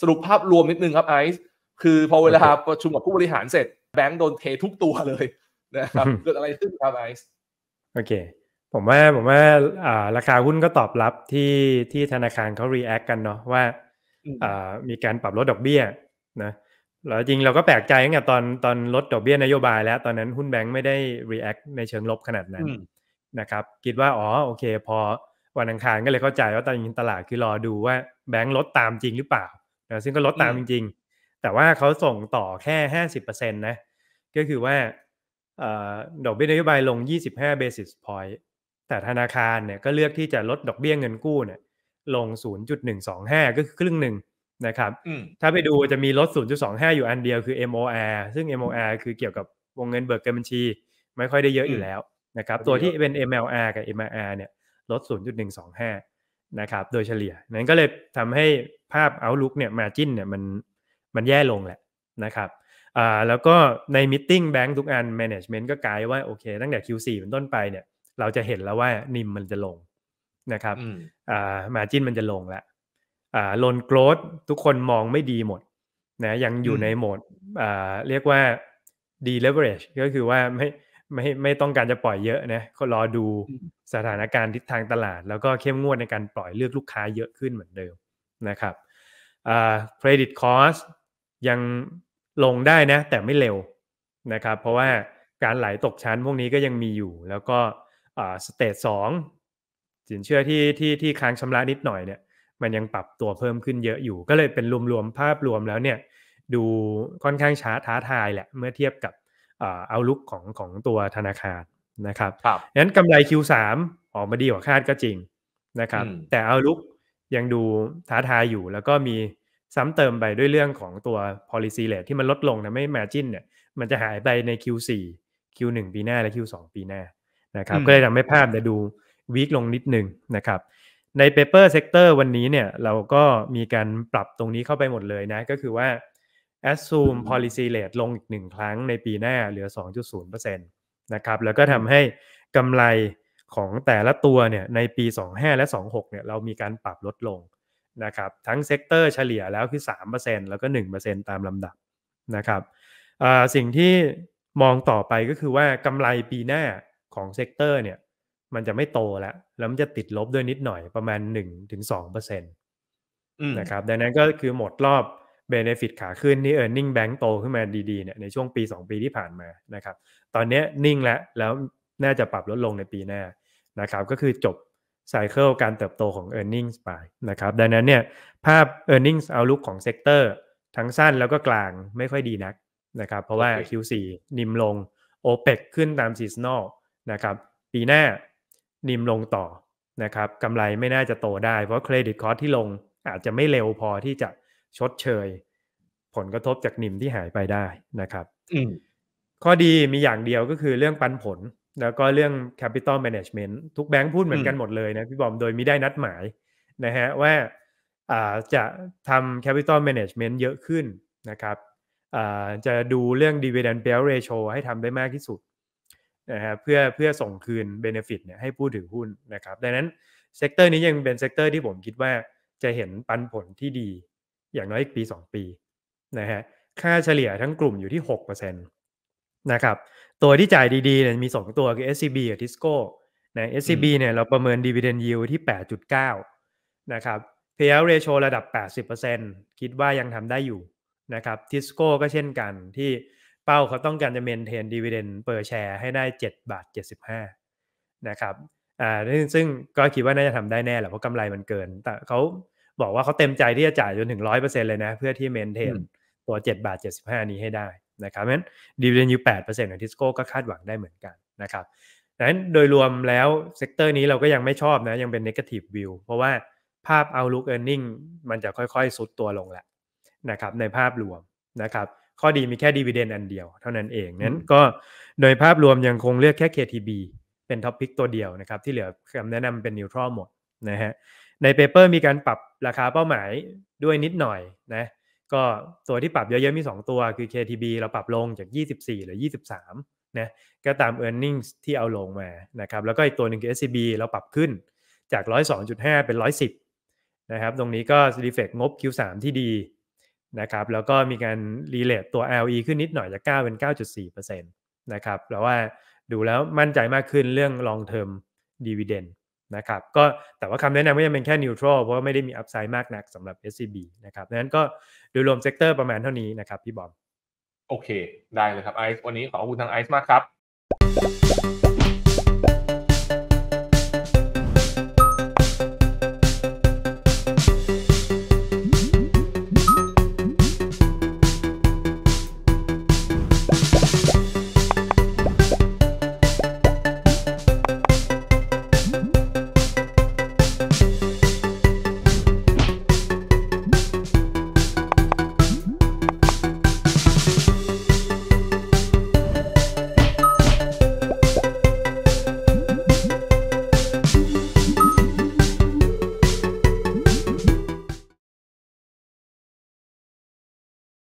สรุปภาพรวมนิดนึงครับไอซ์คือพอเวลาประชุมกับผู้บริหารเสร็จแบงก์โดนเททุกตัวเลยนะครับ เกิดอะไรขึ้นครับไอซ์โอเค ผมว่าผมว่าราคาหุ้นก็ตอบรับที่ที่ธนาคารเขา react กันเนาะว่ามีการปรับลดดอกเบี้ยนะแล้วจริงเราก็แปลกใจตั้งแต่ตอนตอนลดดอกเบี้ยนโยบายแล้ว ตอนนั้นหุ้นแบงก์ไม่ได้ react ในเชิงลบขนาดนั้นนะครับ คิดว่าอ๋อโอเคพอวันอังคารก็เลยเข้าใจว่าตอนนี้ตลาดคือรอดูว่าแบงก์ลดตามจริงหรือเปล่านะซึ่งก็ลดตามจริง ๆ แต่ว่าเขาส่งต่อแค่ห้าสิบเปอร์เซ็นตนะ ก็คือว่า ดอกเบี้ยนโยบายลง 25 basis point แต่ธนาคารเนี่ยก็เลือกที่จะลดดอกเบี้ยเงินกู้เนี่ยลง 0.125 ก็คือครึ่งหนึ่งนะครับ ถ้าไปดูจะมีลด 0.25 อยู่อันเดียวคือ MOR ซึ่ง MOR คือเกี่ยวกับวงเงินเบิกเกินบัญชี ไม่ค่อยได้เยอะอยู่แล้วนะครับ ตัวที่เป็น MLR กับ MRR เนี่ย ลด 0.125นะครับโดยเฉลี่ยนั้นก็เลยทำให้ภาพเอาลุกเนี่ยมาจิ้นเนี่ยมันมันแย่ลงแหละนะครับอ่าแล้วก็ในมิ팅แบงก์ทุกอันแมネจเมนต์ก็กลายว่าโอเคตั้งแต่ Q4 เป็นต้นไปเนี่ย เราจะเห็นแล้วว่านิมมันจะลงนะครับอ่ามาจินมันจะลงแล้วอ่าโลนโกรดทุกคนมองไม่ดีหมดนะยังอยู่ในโหมดอ่าเรียกว่า deleverage ก็คือว่าไม่ไม่ไม่ต้องการจะปล่อยเยอะนะก็รอดูสถานการณ์ทิศทางตลาดแล้วก็เข้มงวดในการปล่อยเลือกลูกค้าเยอะขึ้นเหมือนเดิมนะครับเครดิตคอสยังลงได้นะแต่ไม่เร็วนะครับเพราะว่าการไหลตกชั้นพวกนี้ก็ยังมีอยู่ แล้วก็สเตจสองสินเชื่อที่ที่ที่ค้างชำระนิดหน่อยเนี่ยมันยังปรับตัวเพิ่มขึ้นเยอะอยู่ ก็เลยเป็นรวมๆภาพรวมแล้วเนี่ยดูค่อนข้างช้าท้าทายแหละเมื่อเทียบกับเอาลุกของของตัวธนาคารนะครับครับงั้นกำไร Q3 ออกมาดีกว่าคาดก็จริงนะครับ แต่เอาลุกยังดูท้าทายอยู่ แล้วก็มีซ้ำเติมไปด้วยเรื่องของตัว policy rate ที่มันลดลงนะไม่ margin เนี่ย มันจะหายไปใน Q4 Q1 ปีหน้าและ Q2 ปีหน้า นะครับ ก็เลยทำให้ภาพจะดูวีคลงนิดนึงนะครับ ใน paper sector วันนี้เนี่ยเราก็มีการปรับตรงนี้เข้าไปหมดเลยนะ ก็คือว่า assume policy rate ลงอีกหนึ่งครั้งในปีหน้าเหลือ 2.0%นะครับ แล้วก็ทำให้กำไรของแต่ละตัวเนี่ยในปี 25 และ 26 เนี่ยเรามีการปรับลดลงนะครับทั้งเซกเตอร์เฉลี่ยแล้วคือ 3%แล้วก็ 1%ตามลำดับนะครับ สิ่งที่มองต่อไปก็คือว่ากำไรปีหน้าของเซกเตอร์เนี่ยมันจะไม่โตแล้ว แล้วมันจะติดลบด้วยนิดหน่อยประมาณ 1-2%นะครับดังนั้นก็คือหมดรอบเบเนฟิตขาขึ้น นี่เออร์เน็งแบงก์โตขึ้นมาดีๆเนี่ยในช่วงปี 2 ปีที่ผ่านมานะครับตอนนี้นิ่งแล้วแล้วน่าจะปรับลดลงในปีหน้านะครับก็คือจบไซเคิลการเติบโตของ e a r n i n g ็ไปนะครับดังนั้นเนี่ยภาพ e a r n i n g ็งเอาลุกของเซกเตอร์ทั้งสั้นแล้วก็กลางไม่ค่อยดีนักนะครับเพราะว่า Q4 นิ่มลง OPEC ขึ้นตามซีซันอลนะครับปีหน้านิ่มลงต่อนะครับกำไรไม่น่าจะโตได้เพราะเครดิตคอร์สที่ลงอาจจะไม่เร็วพอที่จะชดเชย ผลกระทบจากนิมที่หายไปได้นะครับข้อดีมีอย่างเดียวก็คือเรื่องปันผล แล้วก็เรื่อง capital management ทุกแบงค์พูดเหมือนกันหมดเลยนะ พี่บอมโดยมีได้นัดหมายนะฮะ ว่าจะทำ capital management เยอะขึ้นนะครับจะดูเรื่อง dividend payout ratio ให้ทำได้มากที่สุดนะฮะเพื่อเพื่อส่งคืน benefit เนี่ยให้ผู้ถือหุ้นนะครับ ดังนั้นเซกเตอร์นี้ยังเป็นเซกเตอร์ที่ผมคิดว่าจะเห็นปันผลที่ดีอย่างน้อยอีกปี 2 ปีนะฮะค่าเฉลี่ยทั้งกลุ่มอยู่ที่6%นะครับตัวที่จ่ายดีๆเนี่ยมี 2 ตัวคือ SCB กับ Tisco นะ SCB เนี่ยเราประเมิน Dividend Yield ที่ 8.9 นะครับ Payout Ratio ระดับ 80%คิดว่ายังทำได้อยู่นะครับ Tisco ก็เช่นกันที่เป้าเขาต้องการจะเมนเทน Dividend per share ให้ได้ 7 บาท 75นะครับอ่าซึ่งก็คิดว่าน่าจะทำได้แน่แหละเพราะกำไรมันเกิน แต่เขาบอกว่าเขาเต็มใจที่จะจ่ายจนถึงร้อยเปอร์เซ็นเลยนะ เพื่อที่เมนเทนตัวเจ็ดบาทเจ็ดสิบห้านี้ให้ได้ นะครับเพราะฉะนั้นดีเวนยูแปดเปอร์เซ็นต์ของทิสโก้ก็คาดหวังได้เหมือนกันนะครับดังนั้นโดยรวมแล้วเซกเตอร์นี้เราก็ยังไม่ชอบนะ ยังเป็นเนกาทีฟวิวเพราะว่าภาพเอาลุกเออร์เน็งมันจะค่อยๆซุดตัวลงแหละนะครับในภาพรวมนะครับ ข้อดีมีแค่ดีเวนดนอันเดียว เท่านั้นเองนั้นก็โดยภาพรวมยังคงเลือกแค่ KTB เป็นท็อปพิกตัวเดียวนะครับที่เหลือคำแนะนำเป็นนิวทรอลหมดนะฮะในเปเปอร์มีการปรับราคาเป้าหมายด้วยนิดหน่อยนะก็ตัวที่ปรับเยอะๆมี 2 ตัวคือ KTB เราปรับลงจาก 24หรือ 23นะก็ตาม e a r n i n g ็ที่เอาลงมานะครับแล้วก็อีกตัวหนึ่งคือ SCB เราปรับขึ้นจาก 102.5 เป็น 110นะครับตรงนี้ก็รีเฟกงบ Q3 ที่ดีนะครับแล้วก็มีการรีเลทตัว LE ขึ้นนิดหน่อยจาก9เป็น 9.4%นะครับแปลวว่าดูแล้วมั่นใจมากขึ้นเรื่อง long term dividend นะครับก็แต่ว่าคำแนะนำก็ยังเป็นแค่นิวทรัลเพราะไม่ได้มีอัพไซด์มากนักสำหรับ SCB นะครับดังนั้นก็โดยรวมเซกเตอร์ประมาณเท่านี้นะครับ พี่บอม โอเค ได้เลยครับไอซ์วันนี้ขอบคุณทางไอซ์มากครับ